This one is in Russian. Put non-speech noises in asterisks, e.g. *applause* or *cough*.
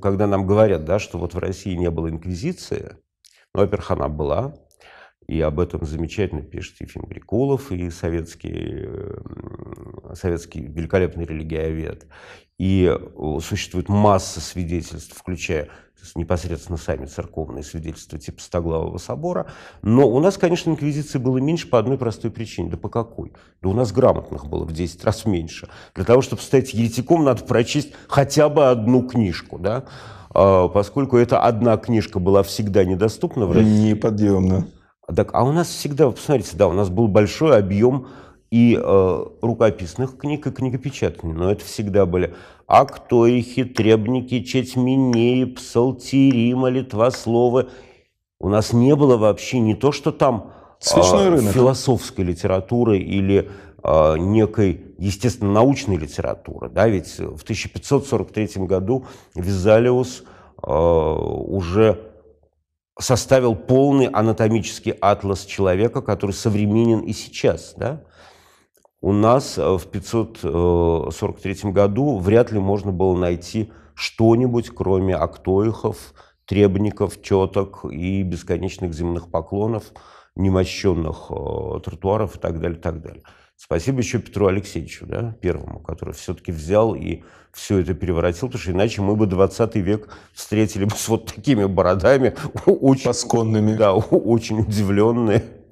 Когда нам говорят, да, что вот в России не было инквизиции, ну, во-первых, она была, и об этом замечательно пишет Ефим Брикулов, и советский, э, советский великолепный религиовед, и э, существует масса свидетельств, включая непосредственно сами церковные свидетельства типа Стоглавого собора. Но у нас, конечно, инквизиции было меньше по одной простой причине. Да по какой? Да у нас грамотных было в 10 раз меньше. Для того, чтобы стать еретиком, надо прочесть хотя бы одну книжку. Да? А, поскольку эта одна книжка была всегда недоступна в России. Неподъемно. Так, а у нас всегда, посмотрите, да, у нас был большой объем и э, рукописных книг, и книгопечатаний. Но это всегда были актоихи, требники, четьминеи, псалтири, молитва, слова. У нас не было вообще не то, что там э, рынок. философской литературы или э, некой, естественно, научной литературы. Да? Ведь в 1543 году Визалиус э, уже составил полный анатомический атлас человека, который современен и сейчас. Да? у нас э, в 543 э, году вряд ли можно было найти что-нибудь, кроме актоихов, требников, четок и бесконечных земных поклонов, немощенных э, тротуаров и так далее, так далее. Спасибо еще Петру Алексеевичу, да, первому, который все-таки взял и все это переворотил, потому что иначе мы бы 20 век встретили бы с вот такими бородами. *laughs* Очень, Пасконными. Да, *laughs* очень удивленные